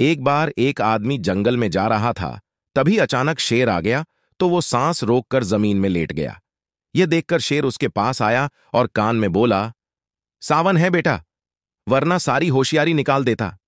एक बार एक आदमी जंगल में जा रहा था तभी अचानक शेर आ गया तो वो सांस रोककर जमीन में लेट गया यह देखकर शेर उसके पास आया और कान में बोला सावन है बेटा वरना सारी होशियारी निकाल देता